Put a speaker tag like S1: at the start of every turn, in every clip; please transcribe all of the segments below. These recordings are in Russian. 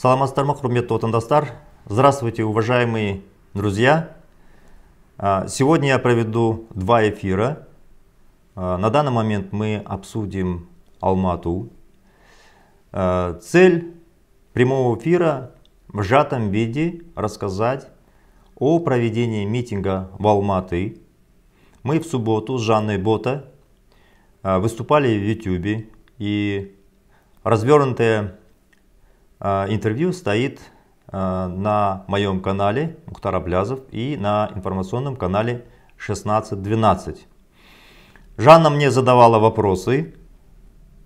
S1: Салам ма құрметті отандастар здравствуйте уважаемые друзья а, сегодня я проведу два эфира а, на данный момент мы обсудим алмату а, цель прямого эфира в сжатом виде рассказать о проведении митинга в Алматы. Мы в субботу с Жанной Бота выступали в Ютубе и развернутое а, интервью стоит а, на моем канале Мухтар Аблязов и на информационном канале 1612. Жанна мне задавала вопросы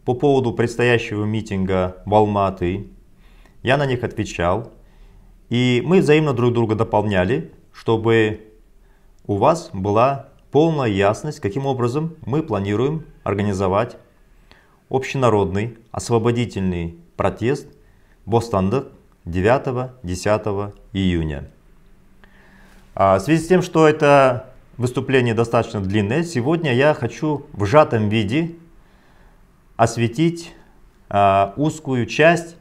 S1: по поводу предстоящего митинга в Алматы. Я на них отвечал. И мы взаимно друг друга дополняли, чтобы у вас была полная ясность, каким образом мы планируем организовать общенародный освободительный протест Бостандык 9-10 июня. А, в связи с тем, что это выступление достаточно длинное, сегодня я хочу в сжатом виде осветить а, узкую часть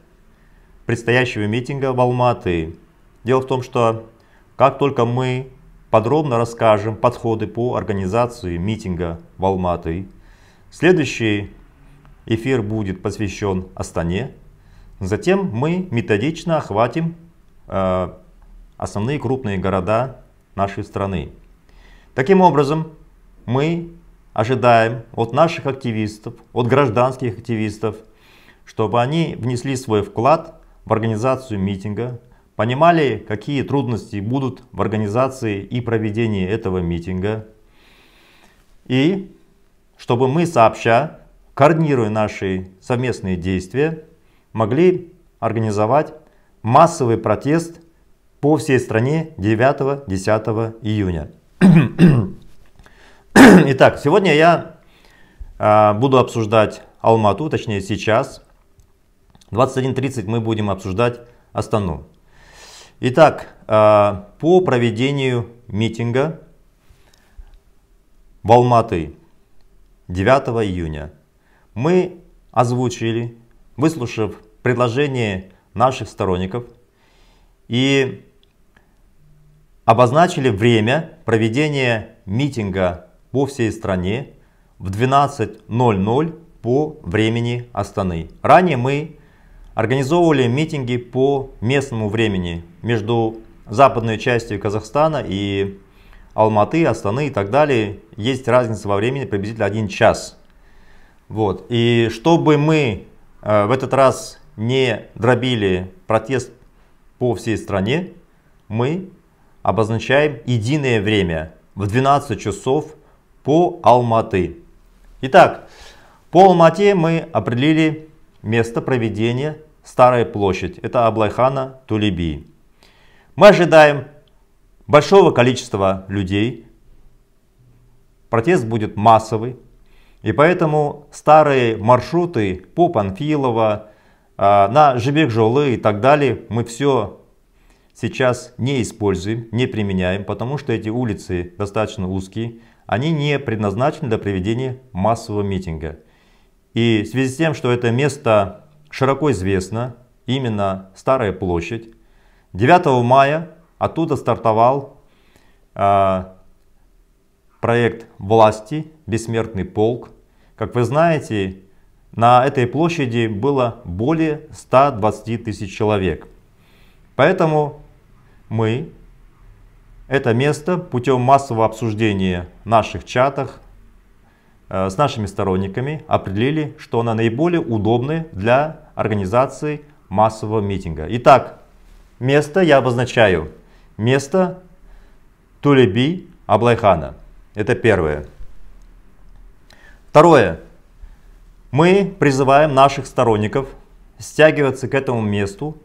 S1: предстоящего митинга в Алматы. Дело в том, что как только мы подробно расскажем подходы по организации митинга в Алматы, следующий эфир будет посвящен Астане, Затем мы методично охватим э, основные крупные города нашей страны. Таким образом, мы ожидаем от наших активистов, от гражданских активистов, чтобы они внесли свой вклад в организацию митинга, понимали, какие трудности будут в организации и проведении этого митинга, и чтобы мы сообща, координируя наши совместные действия, могли организовать массовый протест по всей стране 9-10 июня. Итак, сегодня я а, буду обсуждать Алмату, точнее сейчас. 21.30 мы будем обсуждать Астану. Итак, а, по проведению митинга в Алматы 9 июня мы озвучили выслушав предложение наших сторонников и обозначили время проведения митинга по всей стране в 12.00 по времени Астаны. Ранее мы организовывали митинги по местному времени между западной частью Казахстана и Алматы, Астаны и так далее. Есть разница во времени приблизительно 1 час. Вот. И чтобы мы Э, в этот раз не дробили протест по всей стране, мы обозначаем единое время в 12 часов по Алматы. Итак, по Алмате мы определили место проведения Старая площадь. Это Аблайхана Тулеби. Мы ожидаем большого количества людей. Протест будет массовый, и поэтому старые маршруты по Панфилова, а, на Жибек-Жолы и так далее, мы все сейчас не используем, не применяем, потому что эти улицы достаточно узкие, они не предназначены для проведения массового митинга. И в связи с тем, что это место широко известно, именно Старая площадь, 9 мая оттуда стартовал э, проект власти «Бессмертный полк», как вы знаете, на этой площади было более 120 тысяч человек. Поэтому мы это место путем массового обсуждения в наших чатах э, с нашими сторонниками определили, что оно наиболее удобное для организации массового митинга. Итак, место я обозначаю. Место Тулеби Аблайхана. Это первое. Второе. Мы призываем наших сторонников стягиваться к этому месту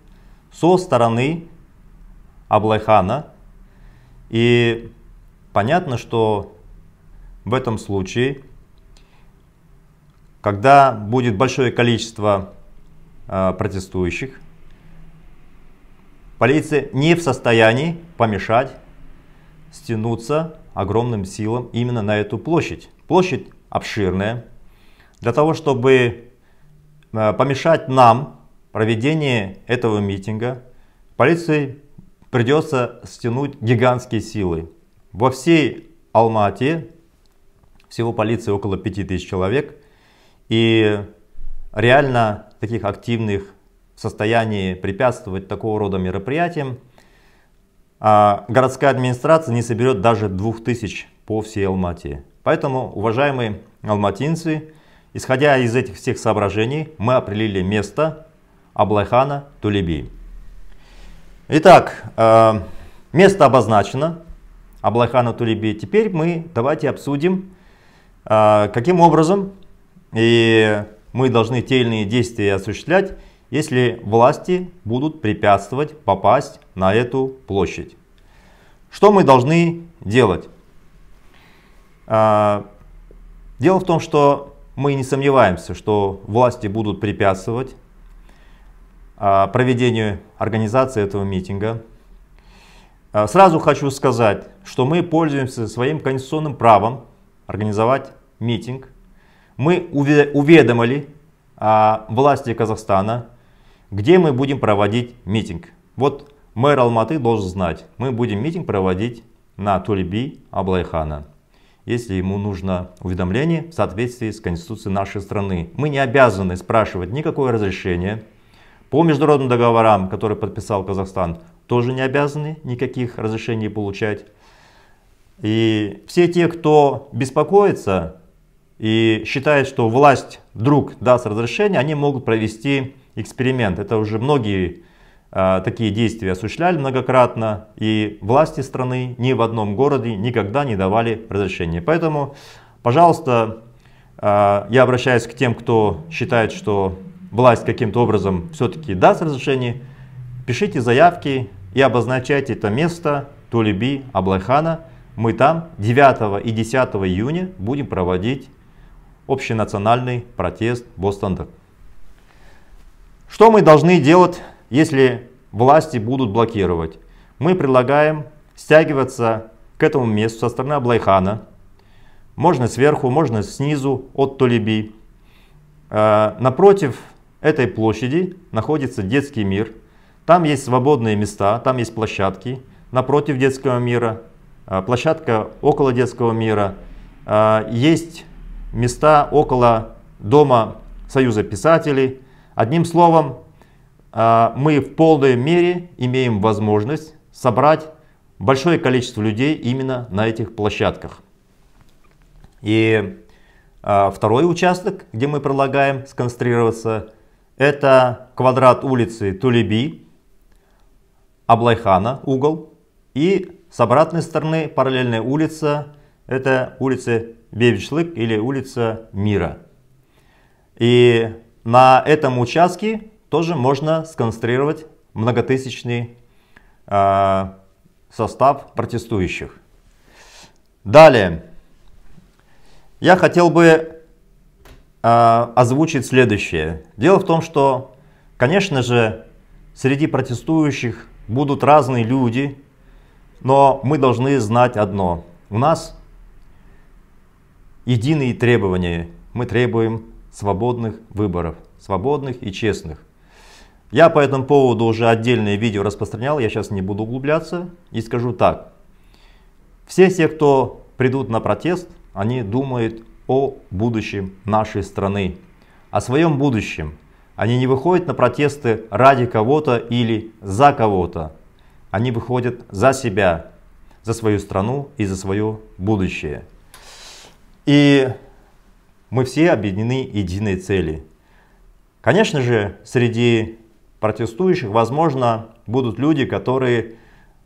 S1: со стороны Аблайхана. И понятно, что в этом случае, когда будет большое количество э, протестующих, полиция не в состоянии помешать стянуться огромным силам именно на эту площадь. Площадь обширные, для того, чтобы э, помешать нам проведение этого митинга, полиции придется стянуть гигантские силы. Во всей Алмате всего полиции около 5000 человек. И реально таких активных в состоянии препятствовать такого рода мероприятиям а городская администрация не соберет даже 2000 по всей Алмате. Поэтому, уважаемые алматинцы, исходя из этих всех соображений, мы определили место Аблайхана Тулеби. Итак, э, место обозначено, Аблайхана Тулеби. Теперь мы давайте обсудим, э, каким образом и мы должны те или иные действия осуществлять, если власти будут препятствовать попасть на эту площадь. Что мы должны делать? А, дело в том, что мы не сомневаемся, что власти будут препятствовать а, проведению организации этого митинга. А, сразу хочу сказать, что мы пользуемся своим конституционным правом организовать митинг. Мы уведомили власти Казахстана, где мы будем проводить митинг. Вот мэр Алматы должен знать, мы будем митинг проводить на Тулеби Аблайхана если ему нужно уведомление в соответствии с Конституцией нашей страны. Мы не обязаны спрашивать никакое разрешение. По международным договорам, которые подписал Казахстан, тоже не обязаны никаких разрешений получать. И все те, кто беспокоится и считает, что власть вдруг даст разрешение, они могут провести эксперимент. Это уже многие Э, такие действия осуществляли многократно, и власти страны ни в одном городе никогда не давали разрешения. Поэтому, пожалуйста, э, я обращаюсь к тем, кто считает, что власть каким-то образом все-таки даст разрешение, пишите заявки и обозначайте это место Тулеби Аблайхана. Мы там 9 и 10 июня будем проводить общенациональный протест Бостандер. Что мы должны делать если власти будут блокировать. Мы предлагаем стягиваться к этому месту со стороны Аблайхана. Можно сверху, можно снизу от Толеби. А, напротив этой площади находится детский мир. Там есть свободные места, там есть площадки. Напротив детского мира, а, площадка около детского мира. А, есть места около дома Союза писателей. Одним словом, а, мы в полной мере имеем возможность собрать большое количество людей именно на этих площадках. И а, второй участок, где мы предлагаем сконцентрироваться, это квадрат улицы Тулеби, Аблайхана угол и с обратной стороны параллельная улица, это улица Бебичлык или улица Мира. И на этом участке тоже можно сконцентрировать многотысячный э, состав протестующих. Далее, я хотел бы э, озвучить следующее. Дело в том, что, конечно же, среди протестующих будут разные люди, но мы должны знать одно. У нас единые требования. Мы требуем свободных выборов, свободных и честных. Я по этому поводу уже отдельное видео распространял, я сейчас не буду углубляться и скажу так. Все те, кто придут на протест, они думают о будущем нашей страны, о своем будущем. Они не выходят на протесты ради кого-то или за кого-то. Они выходят за себя, за свою страну и за свое будущее. И мы все объединены единой цели. Конечно же, среди протестующих, возможно, будут люди, которые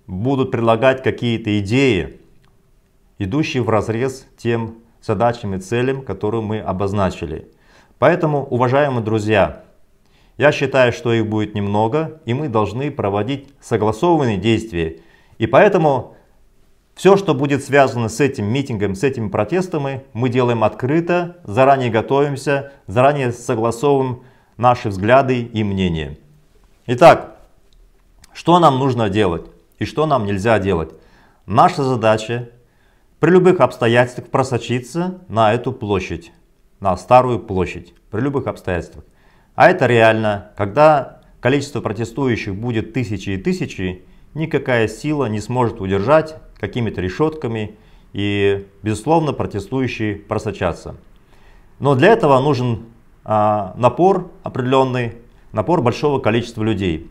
S1: будут предлагать какие-то идеи, идущие в разрез тем задачам и целям, которые мы обозначили. Поэтому, уважаемые друзья, я считаю, что их будет немного, и мы должны проводить согласованные действия. И поэтому все, что будет связано с этим митингом, с этими протестами, мы делаем открыто, заранее готовимся, заранее согласовываем наши взгляды и мнения. Итак, что нам нужно делать и что нам нельзя делать? Наша задача при любых обстоятельствах просочиться на эту площадь, на старую площадь, при любых обстоятельствах. А это реально, когда количество протестующих будет тысячи и тысячи, никакая сила не сможет удержать какими-то решетками и, безусловно, протестующие просочаться. Но для этого нужен а, напор определенный, напор большого количества людей.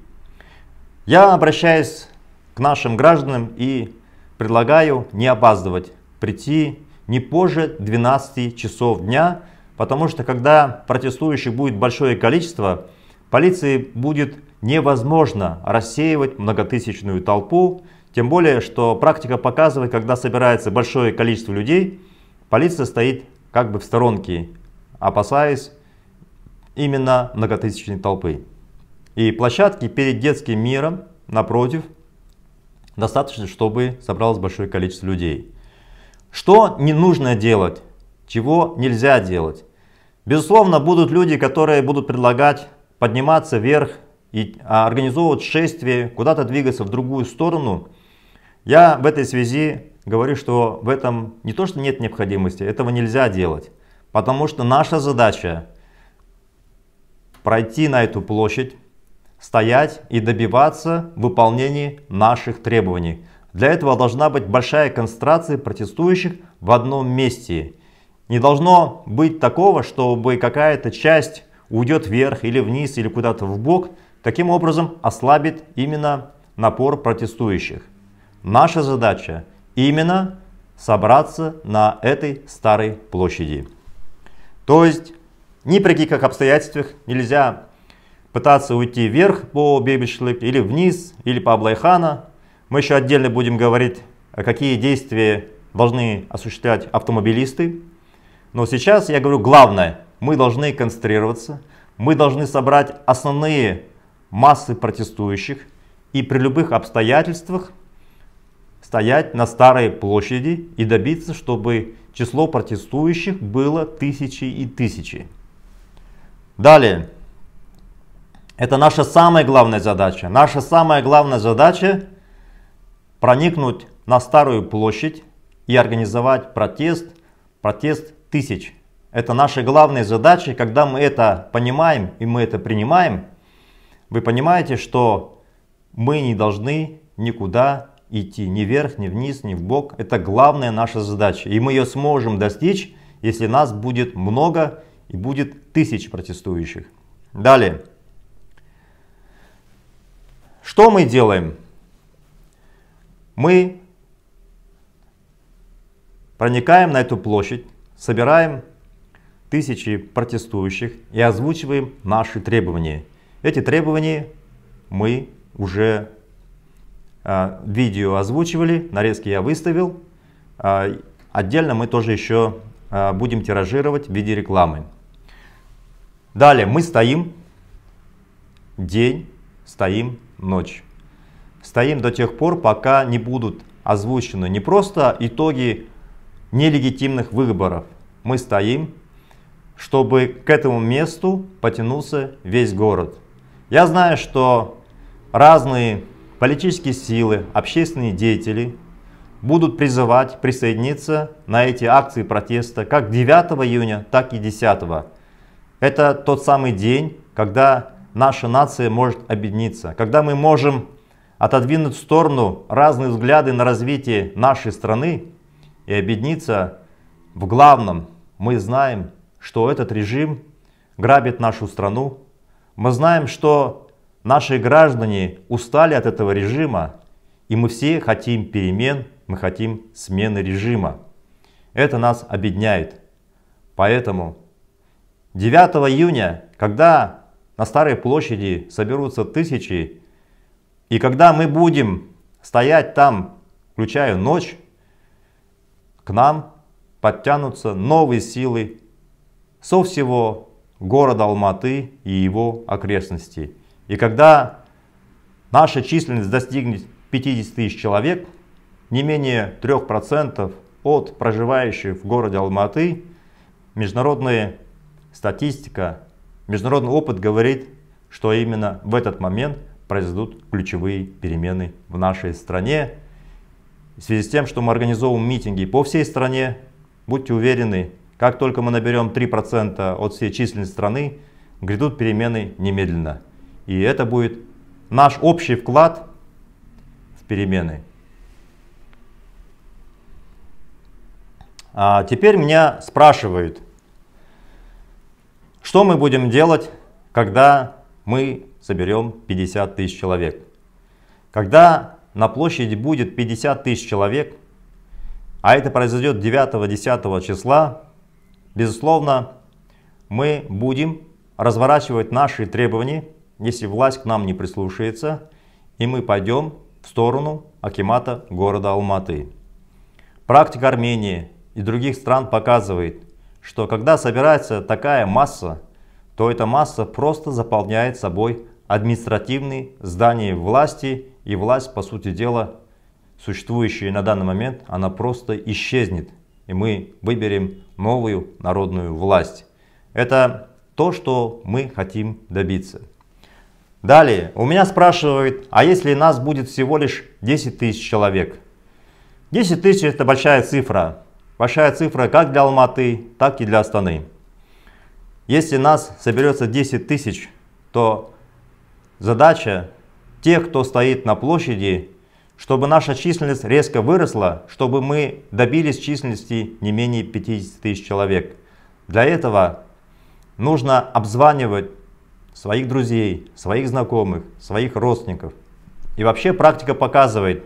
S1: Я обращаюсь к нашим гражданам и предлагаю не опаздывать, прийти не позже 12 часов дня, потому что когда протестующих будет большое количество, полиции будет невозможно рассеивать многотысячную толпу, тем более, что практика показывает, когда собирается большое количество людей, полиция стоит как бы в сторонке, опасаясь именно многотысячной толпы. И площадки перед детским миром, напротив, достаточно, чтобы собралось большое количество людей. Что не нужно делать, чего нельзя делать? Безусловно, будут люди, которые будут предлагать подниматься вверх и а, организовывать шествие, куда-то двигаться в другую сторону. Я в этой связи говорю, что в этом не то, что нет необходимости, этого нельзя делать. Потому что наша задача пройти на эту площадь, стоять и добиваться выполнения наших требований. Для этого должна быть большая концентрация протестующих в одном месте. Не должно быть такого, чтобы какая-то часть уйдет вверх или вниз или куда-то в бок, таким образом ослабит именно напор протестующих. Наша задача именно собраться на этой старой площади. То есть ни при каких обстоятельствах нельзя пытаться уйти вверх по Бебишлык или вниз, или по Аблайхана. Мы еще отдельно будем говорить, какие действия должны осуществлять автомобилисты. Но сейчас я говорю главное, мы должны концентрироваться, мы должны собрать основные массы протестующих и при любых обстоятельствах стоять на старой площади и добиться, чтобы число протестующих было тысячи и тысячи. Далее. Это наша самая главная задача. Наша самая главная задача проникнуть на Старую площадь и организовать протест, протест тысяч. Это наша главная задача. Когда мы это понимаем и мы это принимаем, вы понимаете, что мы не должны никуда идти ни вверх, ни вниз, ни в бок. Это главная наша задача. И мы ее сможем достичь, если нас будет много и будет тысяч протестующих. Далее. Что мы делаем? Мы проникаем на эту площадь, собираем тысячи протестующих и озвучиваем наши требования. Эти требования мы уже э, видео озвучивали, нарезки я выставил. Э, отдельно мы тоже еще э, будем тиражировать в виде рекламы. Далее мы стоим день, стоим ночь. Стоим до тех пор, пока не будут озвучены не просто итоги нелегитимных выборов. Мы стоим, чтобы к этому месту потянулся весь город. Я знаю, что разные политические силы, общественные деятели будут призывать присоединиться на эти акции протеста как 9 июня, так и 10. Это тот самый день, когда наша нация может объединиться, когда мы можем отодвинуть в сторону разные взгляды на развитие нашей страны и объединиться в главном. Мы знаем, что этот режим грабит нашу страну. Мы знаем, что наши граждане устали от этого режима, и мы все хотим перемен, мы хотим смены режима. Это нас объединяет. Поэтому 9 июня, когда на Старой площади соберутся тысячи, и когда мы будем стоять там, включая ночь, к нам подтянутся новые силы со всего города Алматы и его окрестностей. И когда наша численность достигнет 50 тысяч человек, не менее 3% от проживающих в городе Алматы, международные статистика, международный опыт говорит, что именно в этот момент произойдут ключевые перемены в нашей стране. В связи с тем, что мы организовываем митинги по всей стране, будьте уверены, как только мы наберем 3% от всей численности страны, грядут перемены немедленно. И это будет наш общий вклад в перемены. А теперь меня спрашивают – что мы будем делать, когда мы соберем 50 тысяч человек? Когда на площади будет 50 тысяч человек, а это произойдет 9-10 числа, безусловно, мы будем разворачивать наши требования, если власть к нам не прислушается, и мы пойдем в сторону Акимата города Алматы. Практика Армении и других стран показывает, что когда собирается такая масса, то эта масса просто заполняет собой административные здания власти, и власть, по сути дела, существующая на данный момент, она просто исчезнет, и мы выберем новую народную власть. Это то, что мы хотим добиться. Далее, у меня спрашивают, а если нас будет всего лишь 10 тысяч человек? 10 тысяч это большая цифра, Большая цифра как для Алматы, так и для Астаны. Если нас соберется 10 тысяч, то задача тех, кто стоит на площади, чтобы наша численность резко выросла, чтобы мы добились численности не менее 50 тысяч человек. Для этого нужно обзванивать своих друзей, своих знакомых, своих родственников. И вообще практика показывает,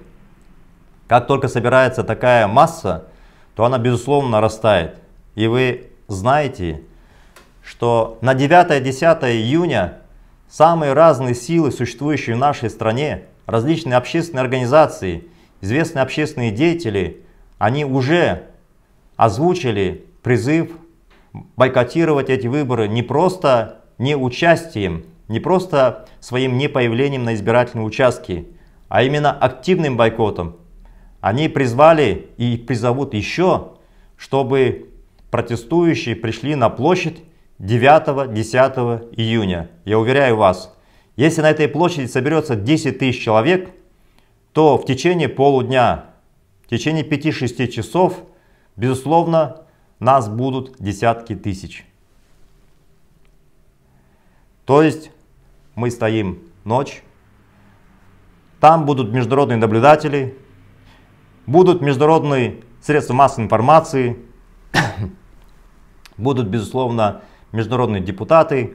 S1: как только собирается такая масса, то она безусловно нарастает. И вы знаете, что на 9-10 июня самые разные силы, существующие в нашей стране, различные общественные организации, известные общественные деятели, они уже озвучили призыв бойкотировать эти выборы не просто не участием, не просто своим непоявлением на избирательном участке, а именно активным бойкотом, они призвали и призовут еще, чтобы протестующие пришли на площадь 9-10 июня. Я уверяю вас, если на этой площади соберется 10 тысяч человек, то в течение полудня, в течение 5-6 часов, безусловно, нас будут десятки тысяч. То есть мы стоим ночь, там будут международные наблюдатели, будут международные средства массовой информации, будут, безусловно, международные депутаты,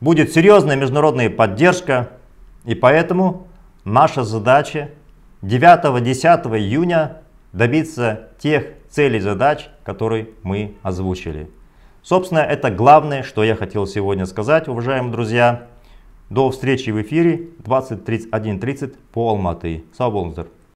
S1: будет серьезная международная поддержка, и поэтому наша задача 9-10 июня добиться тех целей задач, которые мы озвучили. Собственно, это главное, что я хотел сегодня сказать, уважаемые друзья. До встречи в эфире 21.30 по Алматы. Сау